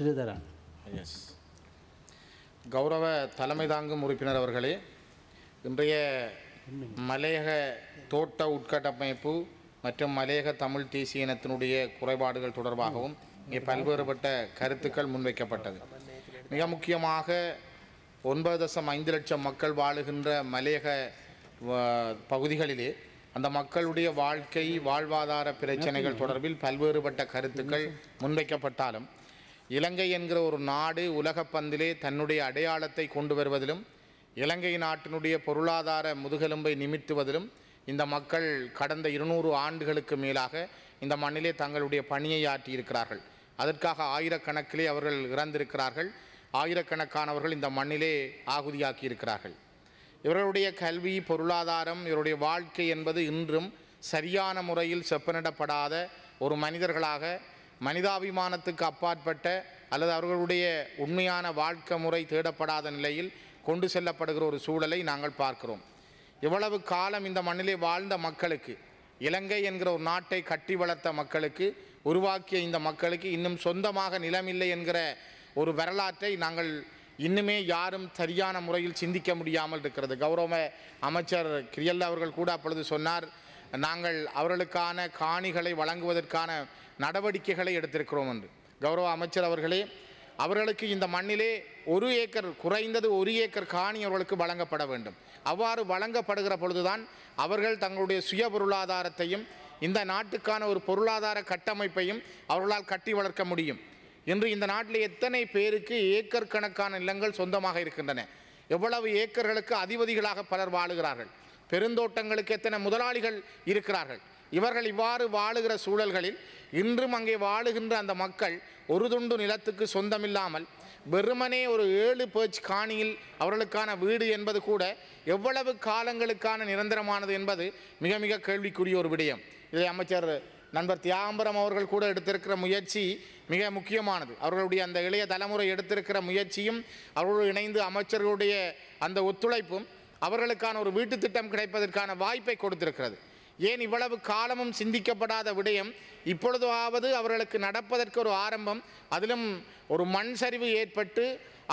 Sridharan S கௌரவ தலைமை தாங்கும் உறுப்பினர் அவர்களே இன்றைய மலையக தோட்ட உட்கட்டமைப்பு மற்றும் மலையக தமிழ் தேசிய இனத்தினுடைய குறைபாடுகள் தொடர்பாகவும் இங்கே பல்வேறுபட்ட கருத்துக்கள் முன்வைக்கப்பட்டது மிக முக்கியமாக ஒன்பது தசம் ஐந்து லட்சம் மக்கள் வாழுகின்ற மலையக பகுதிகளிலே அந்த மக்களுடைய வாழ்க்கை வாழ்வாதார பிரச்சனைகள் தொடர்பில் பல்வேறுபட்ட கருத்துக்கள் முன்வைக்கப்பட்டாலும் இலங்கை என்கிற ஒரு நாடு உலகப்பந்திலே தன்னுடைய அடையாளத்தை கொண்டு வருவதிலும் இலங்கை நாட்டினுடைய பொருளாதார முதுகெலும்பை நிமித்துவதிலும் இந்த மக்கள் கடந்த இருநூறு ஆண்டுகளுக்கு மேலாக இந்த மண்ணிலே தங்களுடைய பணியை ஆற்றியிருக்கிறார்கள் அதற்காக ஆயிரக்கணக்கிலே அவர்கள் இறந்திருக்கிறார்கள் ஆயிரக்கணக்கானவர்கள் இந்த மண்ணிலே ஆகுதியாக்கி இருக்கிறார்கள் இவர்களுடைய கல்வி பொருளாதாரம் இவருடைய வாழ்க்கை என்பது இன்றும் சரியான முறையில் செப்பனிடப்படாத ஒரு மனிதர்களாக மனிதாபிமானத்துக்கு அப்பாற்பட்ட அல்லது அவர்களுடைய உண்மையான வாழ்க்கை முறை தேடப்படாத நிலையில் கொண்டு செல்லப்படுகிற ஒரு சூழலை நாங்கள் பார்க்கிறோம் இவ்வளவு காலம் இந்த மண்ணிலே வாழ்ந்த மக்களுக்கு இலங்கை என்கிற ஒரு நாட்டை கட்டி வளர்த்த மக்களுக்கு உருவாக்கிய இந்த மக்களுக்கு இன்னும் சொந்தமாக நிலமில்லை என்கிற ஒரு வரலாற்றை நாங்கள் இன்னுமே யாரும் சரியான முறையில் சிந்திக்க முடியாமல் இருக்கிறது கௌரவ அமைச்சர் கிரியல்ல அவர்கள் கூட அப்பொழுது சொன்னார் நாங்கள் அவர்களுக்கான காணிகளை வழங்குவதற்கான நடவடிக்கைகளை எடுத்திருக்கிறோம் என்று கௌரவ அமைச்சர் அவர்களே அவர்களுக்கு இந்த மண்ணிலே ஒரு ஏக்கர் குறைந்தது ஒரு ஏக்கர் காணி அவர்களுக்கு வழங்கப்பட வேண்டும் அவ்வாறு வழங்கப்படுகிற பொழுதுதான் அவர்கள் தங்களுடைய சுய பொருளாதாரத்தையும் இந்த நாட்டுக்கான ஒரு பொருளாதார கட்டமைப்பையும் அவர்களால் கட்டி வளர்க்க முடியும் இன்று இந்த நாட்டில் எத்தனை பேருக்கு ஏக்கர் கணக்கான நிலங்கள் சொந்தமாக இருக்கின்றன எவ்வளவு ஏக்கர்களுக்கு அதிபதிகளாக பலர் வாழுகிறார்கள் பெருந்தோட்டங்களுக்கு எத்தனை முதலாளிகள் இருக்கிறார்கள் இவர்கள் இவ்வாறு வாழுகிற சூழல்களில் இன்றும் அங்கே வாழுகின்ற அந்த மக்கள் ஒரு துண்டு நிலத்துக்கு சொந்தமில்லாமல் வெறுமனே ஒரு ஏழு பேச் காணியில் அவர்களுக்கான வீடு என்பது கூட எவ்வளவு காலங்களுக்கான நிரந்தரமானது என்பது மிக மிக கேள்விக்குரிய ஒரு விடயம் இதை அமைச்சர் நண்பர் தியாம்பரம் அவர்கள் கூட எடுத்திருக்கிற முயற்சி மிக முக்கியமானது அவர்களுடைய அந்த இளைய தலைமுறை எடுத்திருக்கிற முயற்சியும் அவர்களோடு இணைந்து அமைச்சர்களுடைய அந்த ஒத்துழைப்பும் அவர்களுக்கான ஒரு வீட்டு திட்டம் கிடைப்பதற்கான வாய்ப்பை கொடுத்திருக்கிறது ஏன் இவ்வளவு காலமும் சிந்திக்கப்படாத விடயம் இப்பொழுதாவது அவர்களுக்கு நடப்பதற்கு ஒரு ஆரம்பம் அதிலும் ஒரு மண் சரிவு ஏற்பட்டு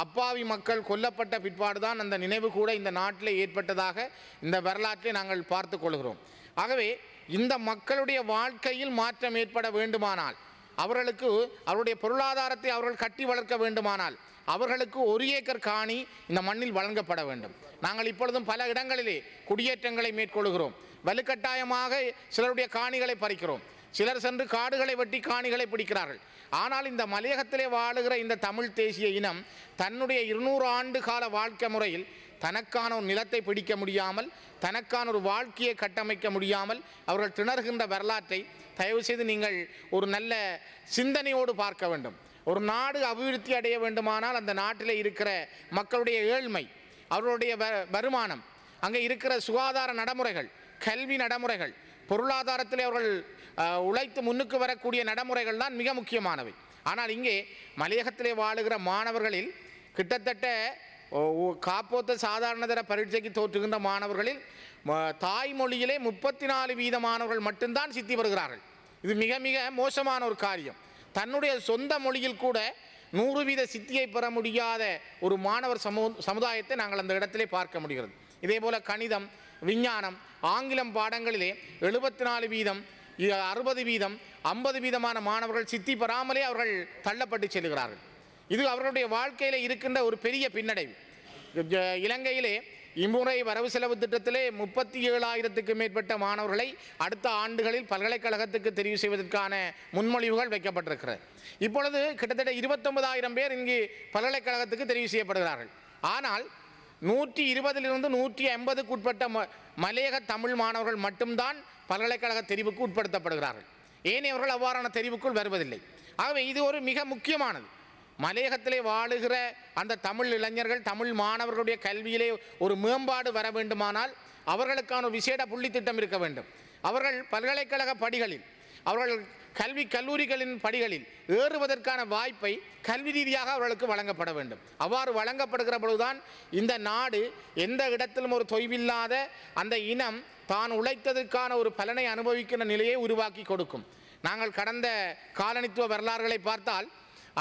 அப்பாவி மக்கள் கொல்லப்பட்ட பிற்பாடு தான் அந்த நினைவு கூட இந்த நாட்டில் ஏற்பட்டதாக இந்த வரலாற்றை நாங்கள் பார்த்து கொள்கிறோம் ஆகவே இந்த மக்களுடைய வாழ்க்கையில் மாற்றம் ஏற்பட வேண்டுமானால் அவர்களுக்கு அவருடைய பொருளாதாரத்தை அவர்கள் கட்டி வளர்க்க வேண்டுமானால் அவர்களுக்கு ஒரு ஏக்கர் காணி இந்த மண்ணில் வழங்கப்பட வேண்டும் நாங்கள் இப்பொழுதும் பல இடங்களிலே குடியேற்றங்களை மேற்கொள்கிறோம் வலுக்கட்டாயமாக சிலருடைய காணிகளை பறிக்கிறோம் சிலர் சென்று காடுகளை வெட்டி காணிகளை பிடிக்கிறார்கள் ஆனால் இந்த மலையகத்திலே வாழுகிற இந்த தமிழ் தேசிய இனம் தன்னுடைய இருநூறு ஆண்டு கால வாழ்க்கை முறையில் தனக்கான ஒரு நிலத்தை பிடிக்க முடியாமல் தனக்கான ஒரு வாழ்க்கையை கட்டமைக்க முடியாமல் அவர்கள் திணறுகின்ற வரலாற்றை தயவு செய்து நீங்கள் ஒரு நல்ல சிந்தனையோடு பார்க்க வேண்டும் ஒரு நாடு அபிவிருத்தி அடைய வேண்டுமானால் அந்த நாட்டில் இருக்கிற மக்களுடைய ஏழ்மை அவர்களுடைய வருமானம் அங்கே இருக்கிற சுகாதார நடைமுறைகள் கல்வி நடைமுறைகள் பொருளாதாரத்தில் அவர்கள் உழைத்து முன்னுக்கு வரக்கூடிய நடைமுறைகள் தான் மிக முக்கியமானவை ஆனால் இங்கே மலையகத்திலே வாழுகிற மாணவர்களில் கிட்டத்தட்ட காப்போத்த சாதாரணதர பரீட்சைக்கு தோற்றுகின்ற மாணவர்களில் தாய்மொழியிலே முப்பத்தி நாலு வீத மாணவர்கள் மட்டும்தான் சித்தி வருகிறார்கள் இது மிக மிக மோசமான ஒரு காரியம் தன்னுடைய சொந்த மொழியில் கூட நூறு வீத சித்தியை பெற முடியாத ஒரு மாணவர் சமூ சமுதாயத்தை நாங்கள் அந்த இடத்திலே பார்க்க முடிகிறது இதே போல் கணிதம் விஞ்ஞானம் ஆங்கிலம் பாடங்களிலே எழுபத்தி நாலு வீதம் அறுபது வீதம் ஐம்பது வீதமான மாணவர்கள் சித்தி பெறாமலே அவர்கள் தள்ளப்பட்டு செல்கிறார்கள் இது அவர்களுடைய வாழ்க்கையில் இருக்கின்ற ஒரு பெரிய பின்னடைவு இலங்கையிலே இம்முறை வரவு செலவு திட்டத்திலே முப்பத்தி ஏழாயிரத்துக்கு மேற்பட்ட மாணவர்களை அடுத்த ஆண்டுகளில் பல்கலைக்கழகத்துக்கு தெரிவு செய்வதற்கான முன்மொழிவுகள் வைக்கப்பட்டிருக்கிறது இப்பொழுது கிட்டத்தட்ட இருபத்தொன்பதாயிரம் பேர் இங்கு பல்கலைக்கழகத்துக்கு தெரிவு செய்யப்படுகிறார்கள் ஆனால் நூற்றி இருபதிலிருந்து நூற்றி ஐம்பதுக்கு உட்பட்ட ம மலையக தமிழ் மாணவர்கள் மட்டும்தான் பல்கலைக்கழக தெரிவுக்கு உட்படுத்தப்படுகிறார்கள் ஏனையவர்கள் அவ்வாறான தெரிவுக்குள் வருவதில்லை ஆகவே இது ஒரு மிக முக்கியமானது மலையகத்திலே வாழுகிற அந்த தமிழ் இளைஞர்கள் தமிழ் மாணவர்களுடைய கல்வியிலே ஒரு மேம்பாடு வர வேண்டுமானால் அவர்களுக்கான விசேட புள்ளி திட்டம் இருக்க வேண்டும் அவர்கள் பல்கலைக்கழக படிகளில் அவர்கள் கல்வி கல்லூரிகளின் படிகளில் ஏறுவதற்கான வாய்ப்பை கல்வி ரீதியாக அவர்களுக்கு வழங்கப்பட வேண்டும் அவ்வாறு வழங்கப்படுகிற பொழுதுதான் இந்த நாடு எந்த இடத்திலும் ஒரு தொய்வில்லாத அந்த இனம் தான் உழைத்ததற்கான ஒரு பலனை அனுபவிக்கின்ற நிலையை உருவாக்கி கொடுக்கும் நாங்கள் கடந்த காலனித்துவ வரலாறுகளை பார்த்தால்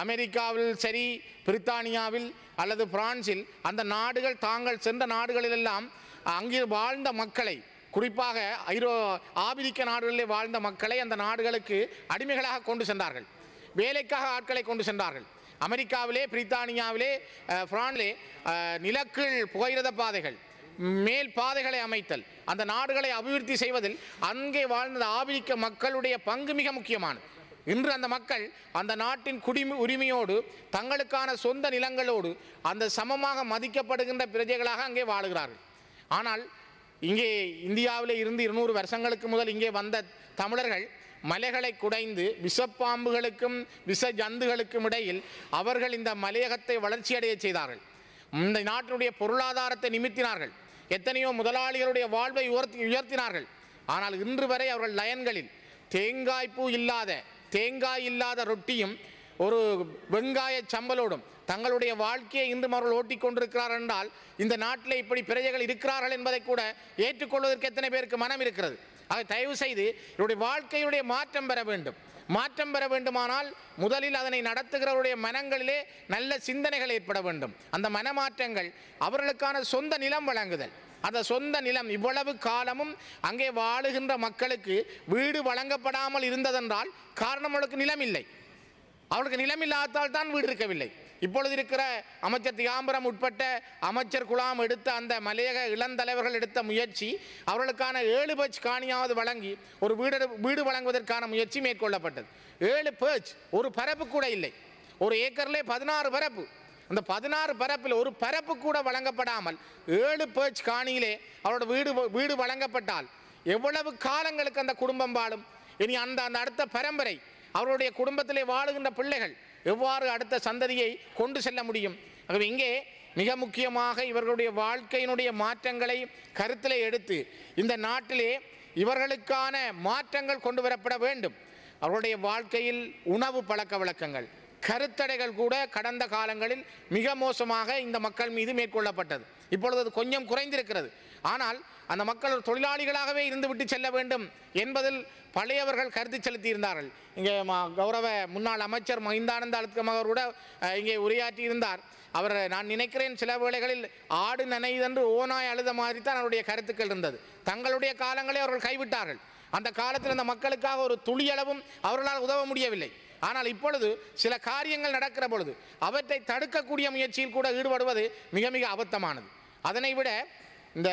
அமெரிக்காவில் சரி பிரித்தானியாவில் அல்லது பிரான்சில் அந்த நாடுகள் தாங்கள் சென்ற நாடுகளிலெல்லாம் அங்கே வாழ்ந்த மக்களை குறிப்பாக ஐரோ ஆபிரிக்க நாடுகளிலே வாழ்ந்த மக்களை அந்த நாடுகளுக்கு அடிமைகளாக கொண்டு சென்றார்கள் வேலைக்காக ஆட்களை கொண்டு சென்றார்கள் அமெரிக்காவிலே பிரித்தானியாவிலே பிரான்லே நிலக்கீழ் புகையிரத பாதைகள் மேல் பாதைகளை அமைத்தல் அந்த நாடுகளை அபிவிருத்தி செய்வதில் அங்கே வாழ்ந்த ஆபிரிக்க மக்களுடைய பங்கு மிக முக்கியமானது இன்று அந்த மக்கள் அந்த நாட்டின் குடி உரிமையோடு தங்களுக்கான சொந்த நிலங்களோடு அந்த சமமாக மதிக்கப்படுகின்ற பிரஜைகளாக அங்கே வாழுகிறார்கள் ஆனால் இங்கே இந்தியாவில் இருந்து இருநூறு வருஷங்களுக்கு முதல் இங்கே வந்த தமிழர்கள் மலைகளை குடைந்து விஷப்பாம்புகளுக்கும் விஷ ஜந்துகளுக்கும் இடையில் அவர்கள் இந்த மலையகத்தை வளர்ச்சியடைய செய்தார்கள் இந்த நாட்டினுடைய பொருளாதாரத்தை நிமித்தினார்கள் எத்தனையோ முதலாளிகளுடைய வாழ்வை உயர்த்தி உயர்த்தினார்கள் ஆனால் இன்று வரை அவர்கள் லயன்களில் தேங்காய்ப்பூ இல்லாத தேங்காய் இல்லாத ரொட்டியும் ஒரு வெங்காய சம்பலோடும் தங்களுடைய வாழ்க்கையை இந்து ஓட்டி கொண்டிருக்கிறார் என்றால் இந்த நாட்டில் இப்படி பிரஜைகள் இருக்கிறார்கள் என்பதை கூட ஏற்றுக்கொள்வதற்கு எத்தனை பேருக்கு மனம் இருக்கிறது அதை தயவு செய்து இவருடைய வாழ்க்கையுடைய மாற்றம் பெற வேண்டும் மாற்றம் பெற வேண்டுமானால் முதலில் அதனை நடத்துகிறவருடைய மனங்களிலே நல்ல சிந்தனைகள் ஏற்பட வேண்டும் அந்த மனமாற்றங்கள் அவர்களுக்கான சொந்த நிலம் வழங்குதல் அந்த சொந்த நிலம் இவ்வளவு காலமும் அங்கே வாழுகின்ற மக்களுக்கு வீடு வழங்கப்படாமல் இருந்ததென்றால் காரணம் அவளுக்கு நிலம் இல்லை அவளுக்கு நிலம் இல்லாதால் தான் வீடு இருக்கவில்லை இப்பொழுது இருக்கிற அமைச்சர் திகாம்பரம் உட்பட்ட அமைச்சர் குலாம் எடுத்த அந்த மலையக இளந்தலைவர்கள் எடுத்த முயற்சி அவர்களுக்கான ஏழு பேச் காணியாவது வழங்கி ஒரு வீடு வீடு வழங்குவதற்கான முயற்சி மேற்கொள்ளப்பட்டது ஏழு பேச் ஒரு பரப்பு கூட இல்லை ஒரு ஏக்கர்லே பதினாறு பரப்பு அந்த பதினாறு பரப்பில் ஒரு பரப்பு கூட வழங்கப்படாமல் ஏழு பேச்சு காணியிலே அவரோட வீடு வீடு வழங்கப்பட்டால் எவ்வளவு காலங்களுக்கு அந்த குடும்பம் வாழும் இனி அந்த அந்த அடுத்த பரம்பரை அவருடைய குடும்பத்திலே வாழுகின்ற பிள்ளைகள் எவ்வாறு அடுத்த சந்ததியை கொண்டு செல்ல முடியும் ஆகவே இங்கே மிக முக்கியமாக இவர்களுடைய வாழ்க்கையினுடைய மாற்றங்களை கருத்தில் எடுத்து இந்த நாட்டிலே இவர்களுக்கான மாற்றங்கள் கொண்டு வரப்பட வேண்டும் அவருடைய வாழ்க்கையில் உணவு பழக்க வழக்கங்கள் கருத்தடைகள் கூட கடந்த காலங்களில் மிக மோசமாக இந்த மக்கள் மீது மேற்கொள்ளப்பட்டது இப்பொழுது அது கொஞ்சம் குறைந்திருக்கிறது ஆனால் அந்த மக்கள் தொழிலாளிகளாகவே இருந்துவிட்டு செல்ல வேண்டும் என்பதில் பழையவர்கள் கருத்து செலுத்தியிருந்தார்கள் இங்கே கௌரவ முன்னாள் அமைச்சர் மகிந்தானந்த அழுத்தமகர் கூட இங்கே உரையாற்றியிருந்தார் அவர் நான் நினைக்கிறேன் சில வேளைகளில் ஆடு நனைதென்று ஓனாய் அழுத மாதிரி தான் அவருடைய கருத்துக்கள் இருந்தது தங்களுடைய காலங்களே அவர்கள் கைவிட்டார்கள் அந்த காலத்தில் அந்த மக்களுக்காக ஒரு துளியளவும் அவர்களால் உதவ முடியவில்லை ஆனால் இப்பொழுது சில காரியங்கள் நடக்கிற பொழுது அவற்றை தடுக்கக்கூடிய முயற்சியில் கூட ஈடுபடுவது மிக மிக அபத்தமானது அதனை விட இந்த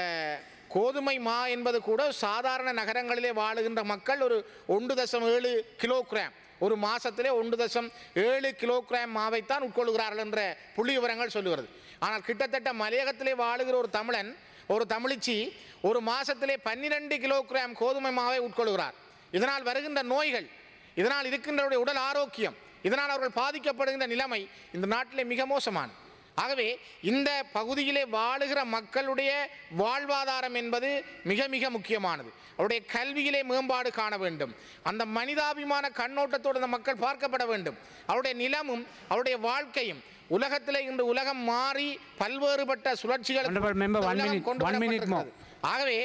கோதுமை மா என்பது கூட சாதாரண நகரங்களிலே வாழுகின்ற மக்கள் ஒரு ஒன்று தசம் ஏழு கிலோகிராம் ஒரு மாதத்திலே ஒன்று தசம் ஏழு கிலோகிராம் மாவைத்தான் உட்கொள்கிறார்கள் என்ற புள்ளி விவரங்கள் சொல்லுகிறது ஆனால் கிட்டத்தட்ட மலையகத்திலே வாழுகிற ஒரு தமிழன் ஒரு தமிழிச்சி ஒரு மாதத்திலே பன்னிரெண்டு கிலோகிராம் கோதுமை மாவை உட்கொள்கிறார் இதனால் வருகின்ற நோய்கள் இதனால் இருக்கின்றவருடைய உடல் ஆரோக்கியம் இதனால் அவர்கள் பாதிக்கப்படுகின்ற நிலைமை இந்த நாட்டிலே மிக மோசமானது ஆகவே இந்த பகுதியிலே வாழுகிற மக்களுடைய வாழ்வாதாரம் என்பது மிக மிக முக்கியமானது அவருடைய கல்வியிலே மேம்பாடு காண வேண்டும் அந்த மனிதாபிமான கண்ணோட்டத்தோடு அந்த மக்கள் பார்க்கப்பட வேண்டும் அவருடைய நிலமும் அவருடைய வாழ்க்கையும் உலகத்தில் இன்று உலகம் மாறி பல்வேறுபட்ட சுழற்சிகள் ஆகவே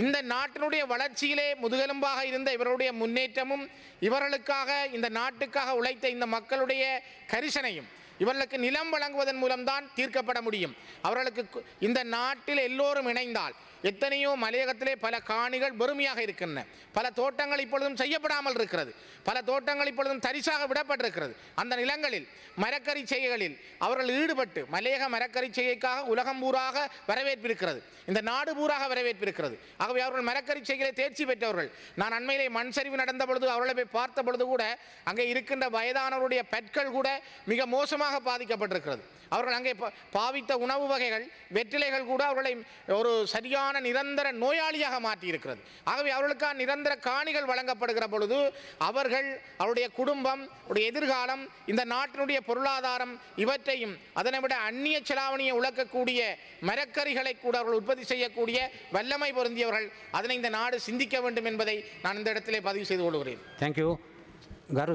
இந்த நாட்டினுடைய வளர்ச்சியிலே முதுகெலும்பாக இருந்த இவருடைய முன்னேற்றமும் இவர்களுக்காக இந்த நாட்டுக்காக உழைத்த இந்த மக்களுடைய கரிசனையும் இவர்களுக்கு நிலம் வழங்குவதன் மூலம்தான் தீர்க்கப்பட முடியும் அவர்களுக்கு இந்த நாட்டில் எல்லோரும் இணைந்தால் எத்தனையோ மலையகத்திலே பல காணிகள் வெறுமையாக இருக்கின்றன பல தோட்டங்கள் இப்பொழுதும் செய்யப்படாமல் இருக்கிறது பல தோட்டங்கள் இப்பொழுதும் தரிசாக விடப்பட்டிருக்கிறது அந்த நிலங்களில் மரக்கறி செய்கைகளில் அவர்கள் ஈடுபட்டு மலையக மரக்கறி செய்கைக்காக உலகம் பூராக வரவேற்பிருக்கிறது இந்த நாடு பூராக வரவேற்பிருக்கிறது ஆகவே அவர்கள் மரக்கறி செய்கையை தேர்ச்சி பெற்றவர்கள் நான் அண்மையிலே மண் சரிவு நடந்த பொழுது அவர்களை போய் பார்த்த பொழுது கூட அங்கே இருக்கின்ற வயதானவருடைய பற்கள் கூட மிக மோசமாக மோசமாக பாதிக்கப்பட்டிருக்கிறது அவர்கள் அங்கே பாவித்த உணவு வகைகள் வெற்றிலைகள் கூட அவர்களை ஒரு சரியான நிரந்தர நோயாளியாக மாற்றியிருக்கிறது ஆகவே அவர்களுக்காக நிரந்தர காணிகள் வழங்கப்படுகிற பொழுது அவர்கள் அவருடைய குடும்பம் அவருடைய எதிர்காலம் இந்த நாட்டினுடைய பொருளாதாரம் இவற்றையும் அதனை விட அந்நிய செலாவணியை உழக்கக்கூடிய மரக்கறிகளை கூட அவர்கள் உற்பத்தி செய்யக்கூடிய வல்லமை பொருந்தியவர்கள் அதனை இந்த நாடு சிந்திக்க வேண்டும் என்பதை நான் இந்த இடத்திலே பதிவு செய்து கொள்கிறேன் தேங்க்யூ கரு